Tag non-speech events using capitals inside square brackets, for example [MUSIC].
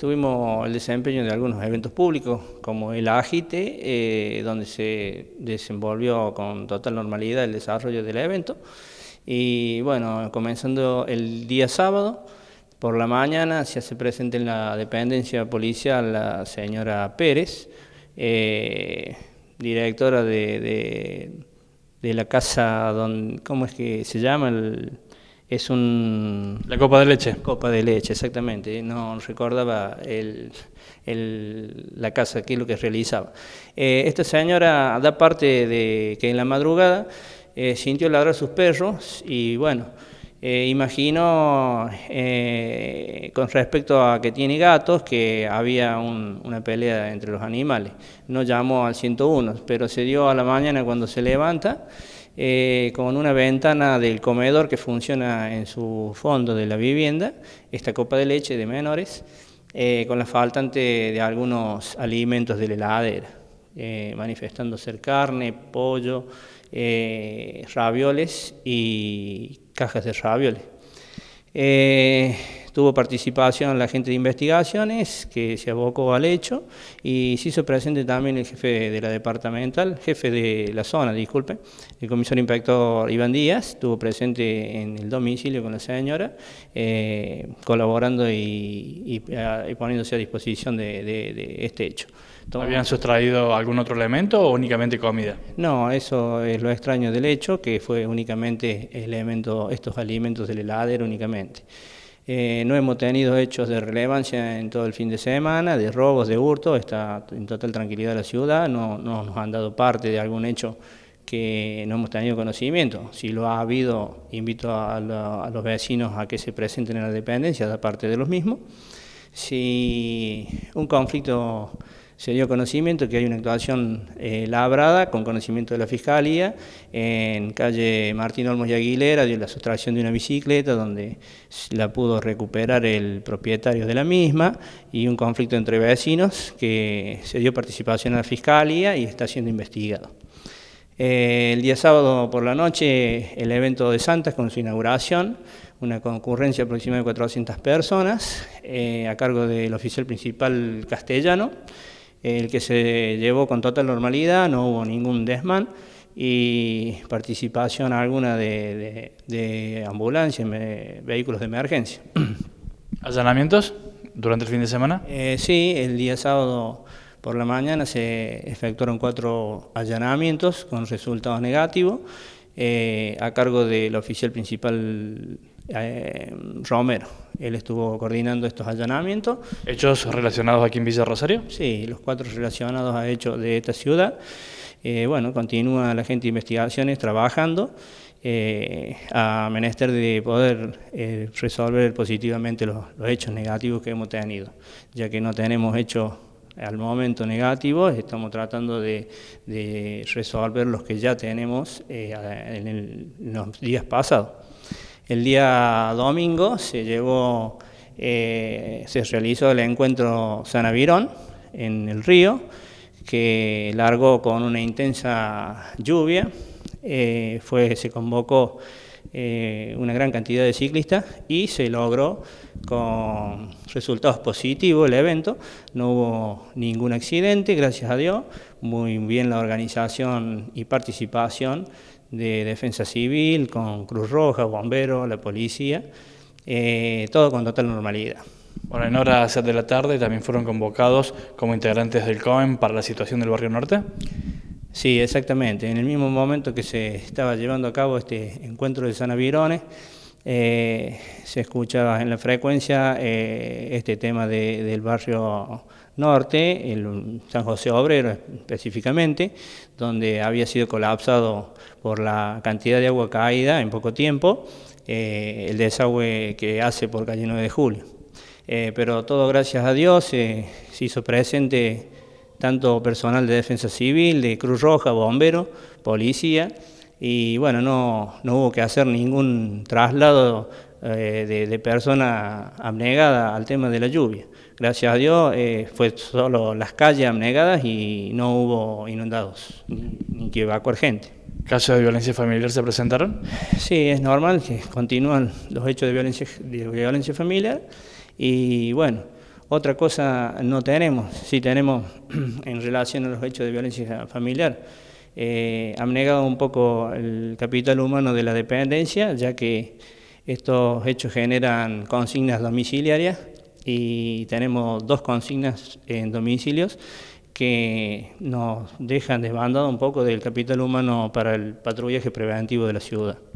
Tuvimos el desempeño de algunos eventos públicos, como el Agite, eh, donde se desenvolvió con total normalidad el desarrollo del evento. Y bueno, comenzando el día sábado, por la mañana se hace presente en la dependencia policial la señora Pérez, eh, directora de, la casa, donde, ¿cómo es que se llama? El, es un... La copa de leche. Copa de leche, exactamente. No recordaba el, la casa, qué es lo que realizaba. Eh, esta señora da parte de que en la madrugada eh, sintió ladrar a sus perros y bueno, eh, imagino con respecto a que tiene gatos que había una pelea entre los animales. No llamó al 101, pero se dio a la mañana cuando se levanta. Eh, con una ventana del comedor que funciona en su fondo de la vivienda, esta copa de leche de menores, eh, con la faltante de algunos alimentos de la heladera, eh, manifestando ser carne, pollo, eh, ravioles y cajas de ravioles tuvo participación la gente de investigaciones que se abocó al hecho y se hizo presente también el jefe de la departamental, jefe de la zona, disculpe, el comisario inspector Iván Díaz, estuvo presente en el domicilio con la señora, eh, colaborando y, ah, y, poniéndose a disposición de, este hecho. ¿Habían sustraído algún otro elemento o únicamente comida? No, eso es lo extraño del hecho, que fue únicamente elemento, estos alimentos del heladero únicamente. Eh, no hemos tenido hechos de relevancia en todo el fin de semana, de robos, de hurto está en total tranquilidad la ciudad, no, nos han dado parte de algún hecho que no hemos tenido conocimiento. Si lo ha habido, invito a, los vecinos a que se presenten en la dependencia, da parte de los mismos. Si un conflicto se dio conocimiento que hay una actuación eh, labrada con conocimiento de la Fiscalía en calle Martín Olmos y Aguilera, de la sustracción de una bicicleta donde la pudo recuperar el propietario de la misma y un conflicto entre vecinos que se dio participación a la Fiscalía y está siendo investigado. Eh, el día sábado por la noche el evento de Santas con su inauguración, una concurrencia aproximada de 400 personas eh, a cargo del oficial principal castellano el que se llevó con total normalidad, no hubo ningún desmán y participación alguna de, ambulancia, ambulancias, vehículos de emergencia. [CLEARS THROAT] ¿Allanamientos durante el fin de semana? Eh, sí, el día sábado por la mañana se efectuaron cuatro allanamientos con resultados negativos eh, a cargo del oficial principal eh, Romero. Él estuvo coordinando estos allanamientos. ¿Hechos relacionados aquí en Villa Rosario? Sí, los cuatro relacionados a hechos de esta ciudad. Eh, bueno, continúa la gente de investigaciones trabajando eh, a menester de poder eh, resolver positivamente los, hechos negativos que hemos tenido, ya que no tenemos hechos al momento negativos, estamos tratando de, resolver los que ya tenemos en los días pasados. El día domingo se llevó, eh, se realizó el encuentro Sanavirón en el río, que largó con una intensa lluvia. Eh, fue, se convocó eh, una gran cantidad de ciclistas y se logró con resultados positivos el evento, no hubo ningún accidente, gracias a Dios, muy bien la organización y participación de Defensa Civil, con Cruz Roja, Bomberos, la policía, eh, todo con total normalidad. Bueno, en horas de la tarde también fueron convocados como integrantes del COEM para la situación del barrio norte. Sí, exactamente. En el mismo momento que se estaba llevando a cabo este encuentro de San eh, se escuchaba en la frecuencia eh, este tema del barrio norte, el San José Obrero específicamente, donde había sido colapsado por la cantidad de agua caída en poco tiempo, eh, el desagüe que hace por calle 9 de julio. pero todo gracias a Dios se hizo presente tanto personal de defensa civil, de Cruz Roja, bombero, policía, y bueno, no, no hubo que hacer ningún traslado eh, de, de, persona abnegada al tema de la lluvia. Gracias a Dios eh, fue solo las calles abnegadas y no hubo inundados, ni que evacuar gente. ¿Casos de violencia familiar se presentaron? Sí, es normal que continúan los hechos de violencia, de violencia familiar y bueno. Otra cosa no tenemos, sí tenemos [CLEARS THROAT] en relación a los hechos de violencia familiar, eh, han negado un poco el capital humano de la dependencia, ya que estos hechos generan consignas domiciliarias y tenemos dos consignas en domicilios que nos dejan desbandado un poco del capital humano para el patrullaje preventivo de la ciudad.